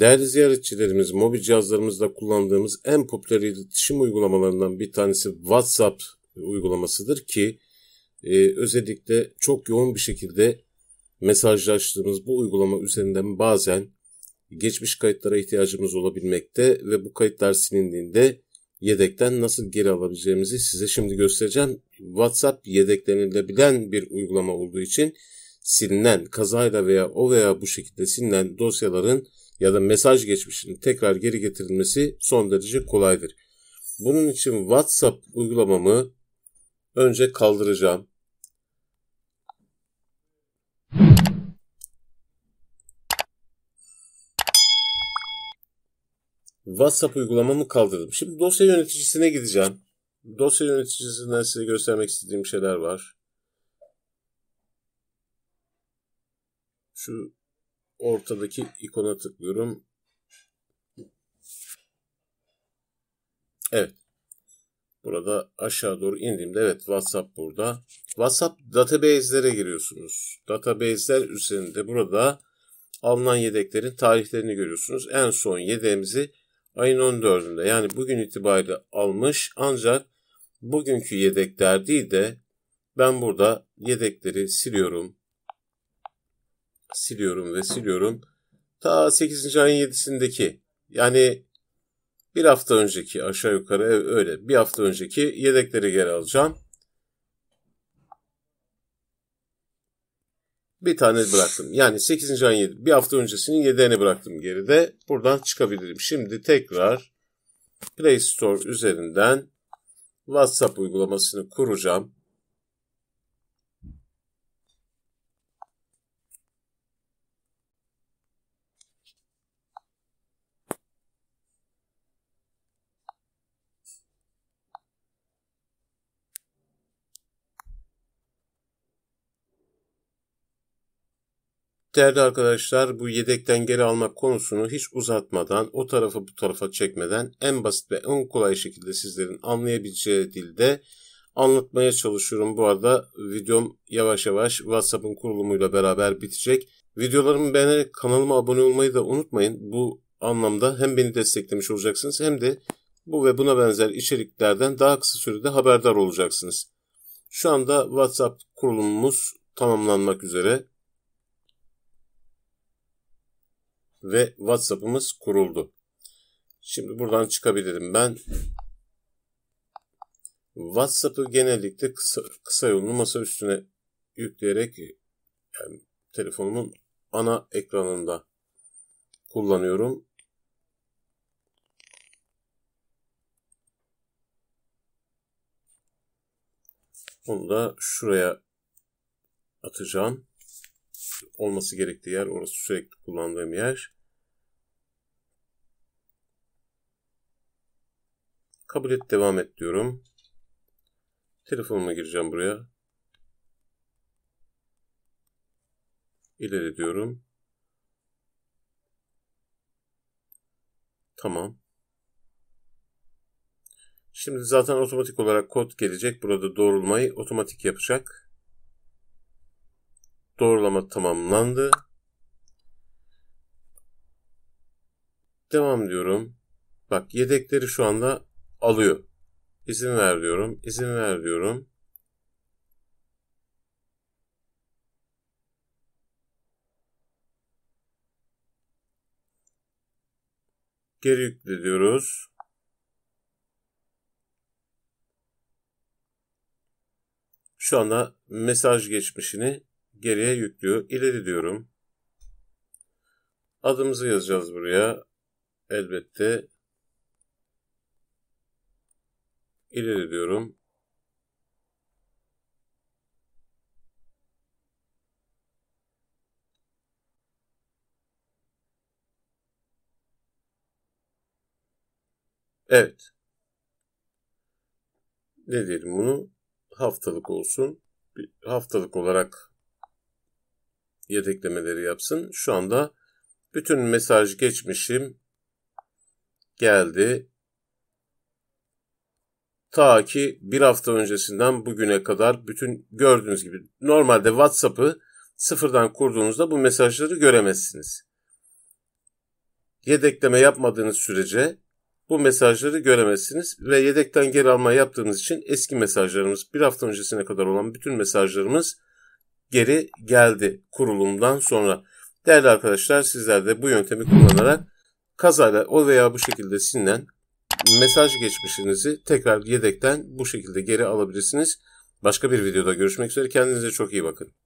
Değerli ziyaretçilerimiz, mobil cihazlarımızda kullandığımız en popüler iletişim uygulamalarından bir tanesi WhatsApp uygulamasıdır ki e, özellikle çok yoğun bir şekilde mesajlaştığımız bu uygulama üzerinden bazen geçmiş kayıtlara ihtiyacımız olabilmekte ve bu kayıtlar silindiğinde yedekten nasıl geri alabileceğimizi size şimdi göstereceğim. WhatsApp yedeklenilebilen bir uygulama olduğu için silinen, kazayla veya o veya bu şekilde silinen dosyaların ya da mesaj geçmişinin tekrar geri getirilmesi son derece kolaydır. Bunun için WhatsApp uygulamamı önce kaldıracağım. WhatsApp uygulamamı kaldırdım. Şimdi dosya yöneticisine gideceğim. Dosya yöneticisinden size göstermek istediğim şeyler var. Şu ortadaki ikona tıklıyorum. Evet. Burada aşağı doğru indiğimde evet WhatsApp burada. WhatsApp database'lere giriyorsunuz. Database'ler üzerinde burada alınan yedeklerin tarihlerini görüyorsunuz. En son yedeğimizi ayın 14'ünde yani bugün itibariyle almış ancak bugünkü yedekler değil de ben burada yedekleri siliyorum siliyorum ve siliyorum. Ta 8. ayın 7'sindeki yani bir hafta önceki aşağı yukarı e, öyle bir hafta önceki yedekleri geri alacağım. Bir tane bıraktım. Yani 8. ayın 7, bir hafta öncesinin 7'ini bıraktım geride. Buradan çıkabilirim. Şimdi tekrar Play Store üzerinden WhatsApp uygulamasını kuracağım. Değerli arkadaşlar bu yedekten geri almak konusunu hiç uzatmadan, o tarafa bu tarafa çekmeden en basit ve en kolay şekilde sizlerin anlayabileceği dilde anlatmaya çalışıyorum. Bu arada videom yavaş yavaş WhatsApp'ın kurulumuyla beraber bitecek. Videolarımı beğenerek kanalıma abone olmayı da unutmayın. Bu anlamda hem beni desteklemiş olacaksınız hem de bu ve buna benzer içeriklerden daha kısa sürede haberdar olacaksınız. Şu anda WhatsApp kurulumumuz tamamlanmak üzere. ve WhatsApp'ımız kuruldu. Şimdi buradan çıkabilirim. Ben WhatsApp'ı genellikle kısa, kısa yolunu masa üstüne yükleyerek yani telefonumun ana ekranında kullanıyorum. Bunu da şuraya atacağım olması gerektiği yer orası sürekli kullandığım yer. Kabul et devam et diyorum. Telefonuma gireceğim buraya. İleri diyorum. Tamam. Şimdi zaten otomatik olarak kod gelecek. Burada doğrulmayı otomatik yapacak. Doğrulama tamamlandı. Devam diyorum. Bak yedekleri şu anda alıyor. İzin ver diyorum. İzin ver diyorum. Geri yükle diyoruz. Şu anda mesaj geçmişini geriye yüklüyor. İleri diyorum. Adımızı yazacağız buraya. Elbette ileri diyorum. Evet. Ne diyelim bunu? Haftalık olsun. Bir haftalık olarak yedeklemeleri yapsın. Şu anda bütün mesaj geçmişim geldi. Ta ki bir hafta öncesinden bugüne kadar bütün gördüğünüz gibi normalde WhatsApp'ı sıfırdan kurduğunuzda bu mesajları göremezsiniz. Yedekleme yapmadığınız sürece bu mesajları göremezsiniz ve yedekten geri alma yaptığınız için eski mesajlarımız bir hafta öncesine kadar olan bütün mesajlarımız geri geldi kurulumdan sonra. Değerli arkadaşlar sizler de bu yöntemi kullanarak kazayla o veya bu şekilde silinen mesaj geçmişinizi tekrar yedekten bu şekilde geri alabilirsiniz. Başka bir videoda görüşmek üzere. Kendinize çok iyi bakın.